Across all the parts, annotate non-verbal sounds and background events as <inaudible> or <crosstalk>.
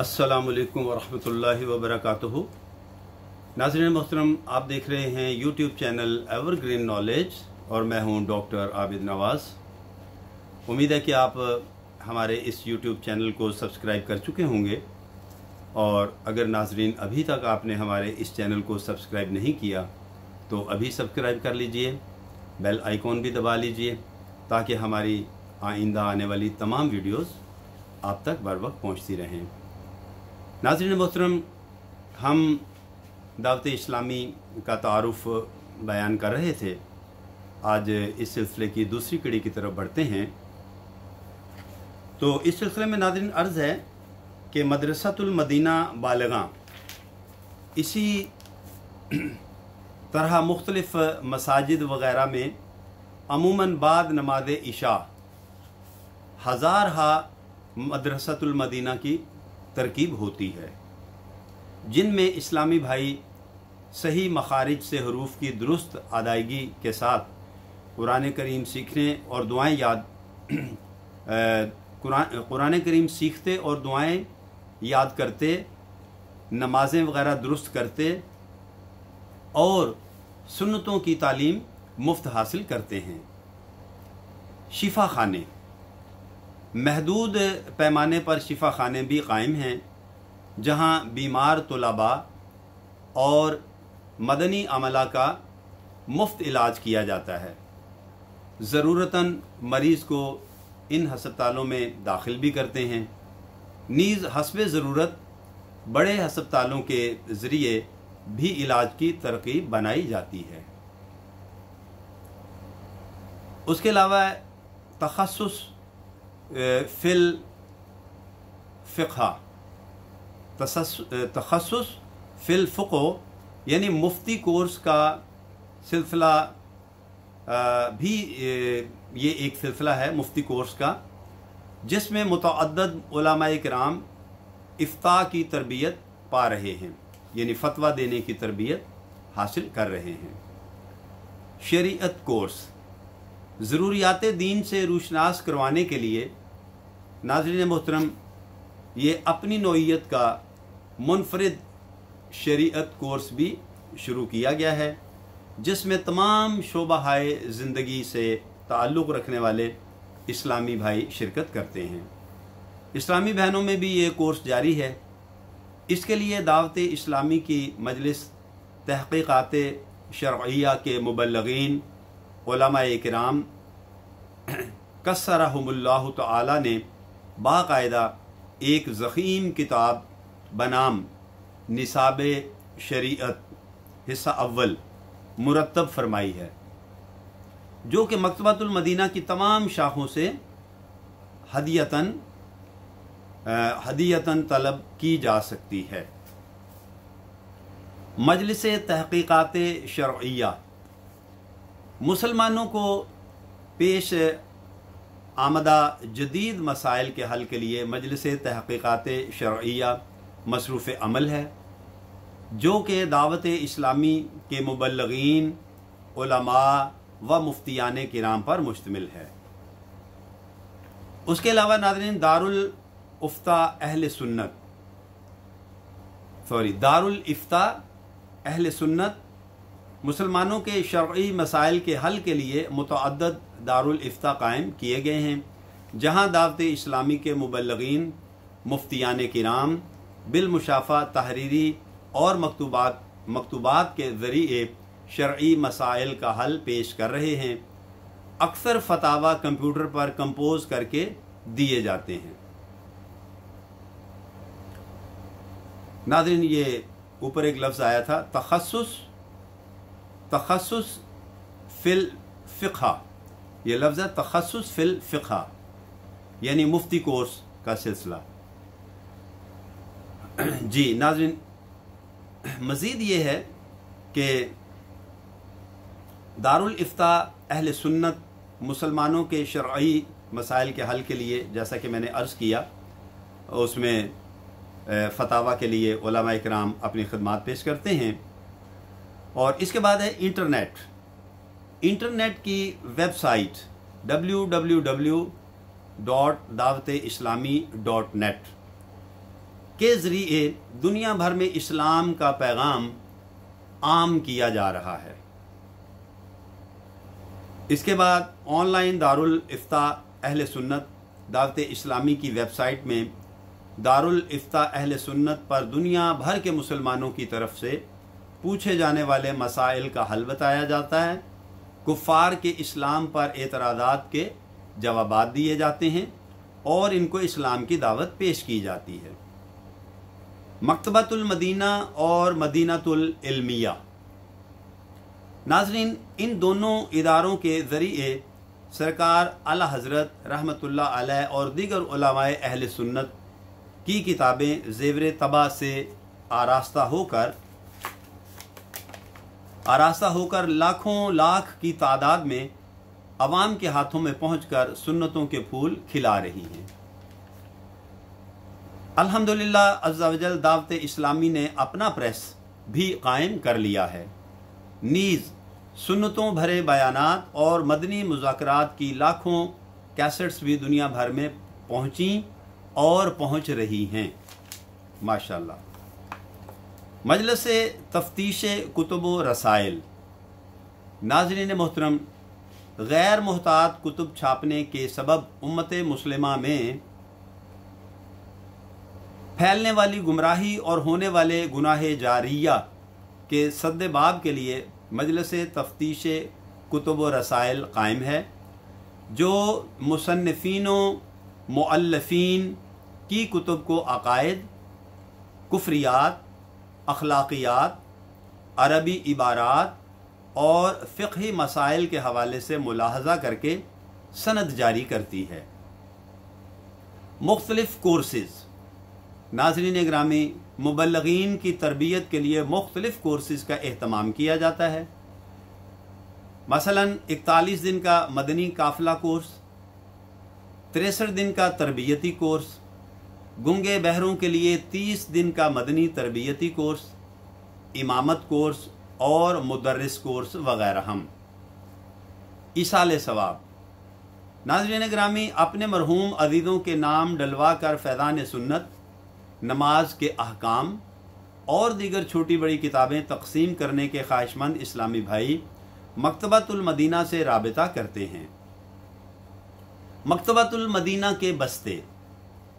असलकम वालेकुम वरहमतुल्लाहि नाजर नाजरन मोहतरम आप देख रहे हैं यूट्यूब चैनल एवरग्रीन नॉलेज और मैं हूं डॉक्टर आबिद नवाज़ उम्मीद है कि आप हमारे इस यूट्यूब चैनल को सब्सक्राइब कर चुके होंगे और अगर नाजरीन अभी तक आपने हमारे इस चैनल को सब्सक्राइब नहीं किया तो अभी सब्सक्राइब कर लीजिए बेल आइकॉन भी दबा लीजिए ताकि हमारी आइंदा आने वाली तमाम वीडियोस आप तक बर वक्त पहुँचती रहें नाजरन मोहतरम हम दावत इस्लामी का तारफ़ बयान कर रहे थे आज इस सिलसिले की दूसरी कड़ी की तरफ बढ़ते हैं तो इस सिलसिले में नादरन अर्ज़ है कि मदरसतुलमदीना बालगा इसी <clears throat> तरह मुख्तलफ़ मसाजिद वगैरह में अमूमन बाद नमाज इशा हज़ार हा मदरसतुलमदीना की तरकीब होती है जिनमें इस्लामी भाई सही मखारिज से हरूफ की दुरुस्त अदायगी के साथ कुरान करीम सीखने और दुआएं याद <clears throat> कुरान कुरान करीम सीखते और दुआएं याद करते नमाजें वगैरह दुरुस्त करते और सुन्नतों की तालीम मुफ्त हासिल करते हैं शिफा खाने महदूद पैमाने पर शिफा खाने भी कायम हैं जहाँ बीमार तलबा और मदनी अमला का मुफ्त इलाज किया जाता है ज़रूरता मरीज़ को इन हस्पतालों में दाखिल भी करते हैं नीज़ हसब ज़रूरत बड़े हस्पतालों के ज़रिए भी इलाज की तरकीब बनाई जाती है उसके अलावा तखसस फिल फ़िका तखसस फिल फ़ो यानी मुफ्ती कोर्स का सिलसिला भी ये एक सिलसिला है मुफ्ती कोर्स का जिसमें मुतद कराम इफ्ता की तरबियत पा रहे हैं यानी फतवा देने की तरबियत हासिल कर रहे हैं शरीयत कोर्स ज़रूरियात दीन से रूशनास करवाने के लिए नाजरन मोहतरम ये अपनी नोयत का मुनफरद शरीत कोर्स भी शुरू किया गया है जिसमें तमाम शोबाहाय ज़िंदगी से ताल्लुक़ रखने वाले इस्लामी भाई शिरकत करते हैं इस्लामी बहनों में भी ये कोर्स जारी है इसके लिए दावत इस्लामी की मजलिस तहक़ीक़ात शर्या के मुबलगिन कराम कसरहमुल्ला तयदा ने एक ज़ख़ीम किताब बनाम निसाब शरीत हिस्सा अव्वल मुरतब फरमाई है जो कि मकतबतुलमदीना की तमाम शाखों से हदीयतन हदीयतन तलब की जा सकती है मजलिस तहकीक़ात शर्या मुसलमानों को पेश आमदा जदीद मसाइल के हल के लिए मजलिस तहकीक़ात शर्या मसरूफ़ अमल है जो कि दावत इस्लामी के मुबलगिन व के नाम पर मुश्तमिल है उसके अलावा नादरीन दारुल उफ्ता अहल सुन्नत सॉरी दारुल इफ्ता अहल सुन्नत मुसलमानों के शर्य मसाइल के हल के लिए मतद दारफ्ता कायम किए गए हैं जहाँ दावत इस्लामी के मुबलगिन मुफ्तियान कराम बिलमुशाफा तहरीरी और मकतूबात मकतूबात के ज़रिए शर्य मसाइल का हल पेश कर रहे हैं अक्सर फतावा कंप्यूटर पर कंपोज करके दिए जाते हैं नादिन ये ऊपर एक लफ्ज़ आया था तखसस तखसस फिल फ़िका ये लफ्ज़ है तखसस फिल फ़िका यानी मुफ्ती कोर्स का सिलसिला <clears throat> जी नाजिन मज़ीद ये है कि दारुल इफ्ता अहल सुन्नत मुसलमानों के शर्य मसाइल के हल के लिए जैसा कि मैंने अर्ज़ किया उसमें फतावा के लिए कराम अपनी खदमात पेश करते हैं और इसके बाद है इंटरनेट इंटरनेट की website W W W dot Dawat Islami dot net के ज़रिए दुनिया भर में इस्लाम का पैगाम आम किया जा रहा है इसके बाद ऑनलाइन दारुल इफ्ता अहल सुन्नत दावत इस्लामी की वेबसाइट में दारुल इफ्ता अहल सुन्नत पर दुनिया भर के मुसलमानों की तरफ से पूछे जाने वाले मसाइल का हल बताया जाता है कुफ़ार के इस्लाम पर एतराज़ात के जवाब दिए जाते हैं और इनको इस्लाम की दावत पेश की जाती है मकतबतुलमदीना और मदीनातुलमिया नाजरीन इन दोनों इदारों के ज़रिए सरकार अला हज़रत रहमतुल्ला और दीगर उलमाए अहल सुन्नत की किताबें जेवर तबा से आरास्ता होकर आरासा होकर लाखों लाख की तादाद में आवाम के हाथों में पहुंचकर सुन्नतों के फूल खिला रही हैं अल्हम्दुलिल्लाह अज्जावजल दावत इस्लामी ने अपना प्रेस भी कायम कर लिया है नीज़ सुन्नतों भरे बयानात और मदनी मुजाकरात की लाखों कैसेट्स भी दुनिया भर में पहुंची और पहुंच रही हैं माशाल्लाह मजलस तफ्तीश कुतुब रसाइल नाजरीन मोहतरम गैर महतात कुतुब छापने के सबब उम्मत मुसलिमा में फैलने वाली गुमराही और होने वाले गुनाह जारिया के सदबाब के लिए मजलस तफ्तीश कुतुब रसाइल कायम है जो मुसनफिनों मल्लफ़ीन की कुतुब को अकायद कुफरियात अखलाकियात अरबी इबारात और फ़ी मसाइल के हवाले से मुलाहजा करके सनद जारी करती है मुख्तलिफ़ कोर्सेज़ नाजरीन ग्रामी मुबलगिन की तरबियत के लिए मुख्तलिफ़ कोर्सेज़ का अहतमाम किया जाता है मसलन इकतालीस दिन का मदनी काफिला कोर्स तिरसठ दिन का तरबियती कोर्स गुंगे बहरों के लिए 30 दिन का मदनी तरबियती कोर्स इमामत कोर्स और मुदरस कोर्स वगैरह हम इसाल सवाब नाजरन ग्रामी अपने मरहूम अजीज़ों के नाम डलवा कर फैज़ान सुन्नत नमाज के अहकाम और दीगर छोटी बड़ी किताबें तकसीम करने के ख्वाहिशमंद इस्लामी भाई मकतबतुलमदीना से रबता करते हैं मकतबतुलमदीना के बस्ते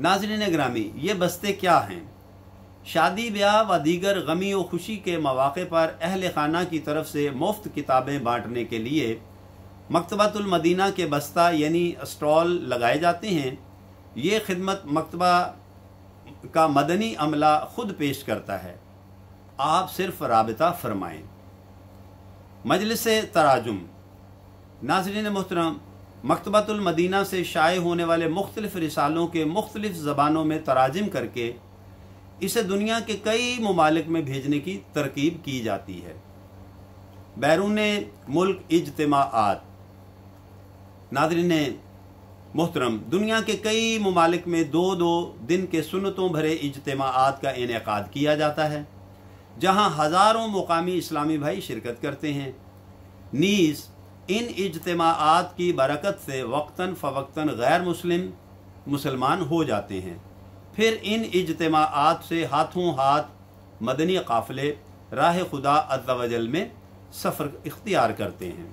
नाजरन ग्रामी ये बस्ते क्या हैं शादी ब्याह व दीगर गमी व खुशी के मौाक़े पर अहल खाना की तरफ से मुफ्त किताबें बाँटने के लिए मकतबातुलमदीना के बस्ता यानी स्टॉल लगाए जाते हैं ये खिदमत मकतबा का मदनी अमला ख़ुद पेश करता है आप सिर्फ रबता फरमाएँ मजलिस तराजुम नाजरीन मोहतरम मकतबतुलमदीना से शाये होने वाले मुख्तलिफ़ रिसालों के मुख्तलिफ़ ज़बानों में तराजिम करके इसे दुनिया के कई ममालिक में भेजने की तरकीब की जाती है बैरून मुल्क इजतमात ने मोहतरम दुनिया के कई ममालिक में दो दो दिन के सुनतों भरे इजतमात का इनका किया जाता है जहाँ हज़ारों मकामी इस्लामी भाई शिरकत करते हैं नीज़ इन इजतमात की बरकत से वक्ता फ़वक्ता गैर मुस्लिम मुसलमान हो जाते हैं फिर इन इजतमात से हाथों हाथ मदनी काफ़ले राह खुदा अज्जावजल में सफ़र इख्तियार करते हैं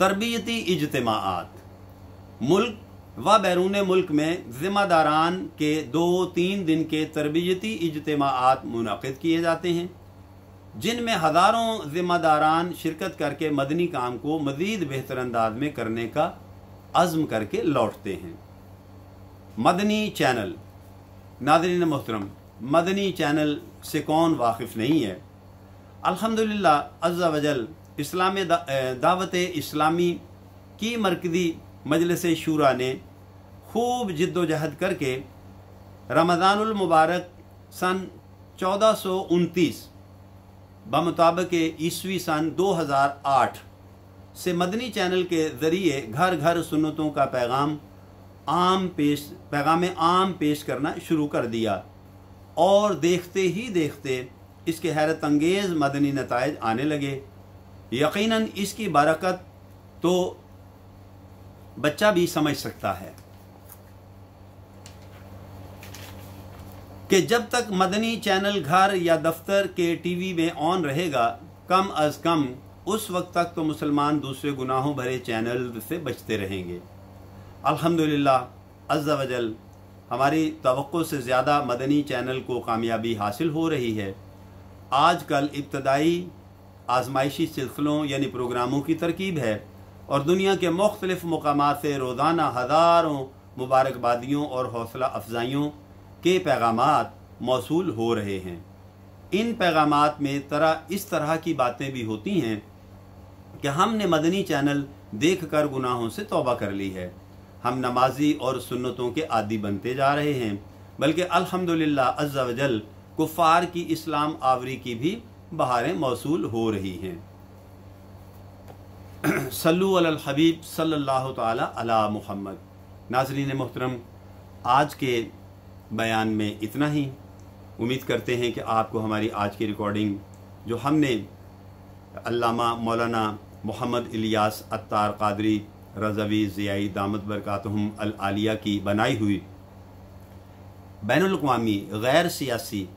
तरबियती इजतमात मुल्क व बैरून मुल्क में ज़िम्मेदारान के दो तीन दिन के तरबियती इजतमात मुनद किए जाते हैं जिनमें हज़ारों ज़िम्मेदारान शिरकत करके मदनी काम को मज़ीद बेहतर अंदाज में करने का आजम करके लौटते हैं मदनी चैनल नादरीन मोहतरम मदनी चैनल से कौन वाकिफ़ नहीं है अल्हम्दुलिल्लाह अज़्ज़ा वजल इस्लाम दावत इस्लामी की मरकज़ी मजलिस शूरा ने खूब जद्दोजहद करके रमज़ानमबारक सन चौदह सौ उनतीस बमुताबिक ईस्वी सन 2008 से मदनी चैनल के ज़रिए घर घर सुनतों का पैगाम आम पेश पैगाम आम पेश करना शुरू कर दिया और देखते ही देखते इसके हैरत अंगेज़ मदनी नतज आने लगे यकीनन इसकी बरकत तो बच्चा भी समझ सकता है कि जब तक मदनी चैनल घर या दफ्तर के टीवी में ऑन रहेगा कम अज़ कम उस वक्त तक तो मुसलमान दूसरे गुनाहों भरे चैनल से बचते रहेंगे अल्हम्दुलिल्लाह अज़्ज़ा वजल हमारी तो से ज़्यादा मदनी चैनल को कामयाबी हासिल हो रही है आज कल इब्तदाई आजमाइशी सिलसिलों यानी प्रोग्रामों की तरकीब है और दुनिया के मुख्तलिफ़ मकाम से रोज़ाना हज़ारों मुबारकबादियों और हौसला अफजाइयों के पैगाम मौसू हो रहे हैं इन पैगाम में तरह इस तरह की बातें भी होती हैं कि हमने मदनी चैनल देख कर गुनाहों से तोबा कर ली है हम नमाजी और सुन्नतों के आदि बनते जा रहे हैं बल्कि अल्हम्दुलिल्लाह अज्जा वजल कुफ़ार की इस्लाम आवरी की भी बहारें मौसू हो रही हैं <clears throat> सल्लु अल हबीब सल्लल्लाहु अला नाजरीन मोहतरम आज के बयान में इतना ही उम्मीद करते हैं कि आपको हमारी आज की रिकॉर्डिंग जो हमने अल्लामा मौलाना मोहम्मद इलियास अत्तार कादरी रजवी ज़ियाई दामद अल आलिया की बनाई हुई बैन अवी गैर सियासी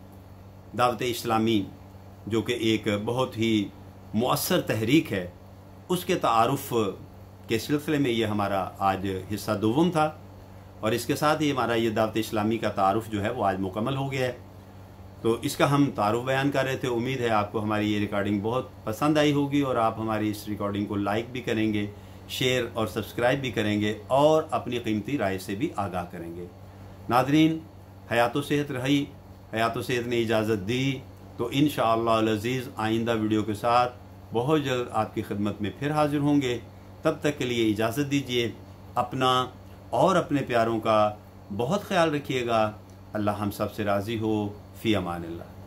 दावत इस्लामी जो कि एक बहुत ही मौसर तहरीक है उसके तारफ़ के सिलसिले में ये हमारा आज हिस्सा दोम था और इसके साथ ही हमारा ये दावत इस्लामी का तारफ़ जो है वो आज मुकम्मल हो गया है तो इसका हम तारफ़ बयान कर रहे थे उम्मीद है आपको हमारी ये रिकॉर्डिंग बहुत पसंद आई होगी और आप हमारी इस रिकॉर्डिंग को लाइक भी करेंगे शेयर और सब्सक्राइब भी करेंगे और अपनी कीमती राय से भी आगाह करेंगे नादरीन हयात सेहत रही हयात सेहत ने इजाज़त दी तो इन शज़ीज़ आइंदा वीडियो के साथ बहुत जल्द आपकी खिदमत में फिर हाजिर होंगे तब तक के लिए इजाज़त दीजिए अपना और अपने प्यारों का बहुत ख्याल रखिएगा अल्लाह हम सब से राज़ी हो फ़ी अमान ला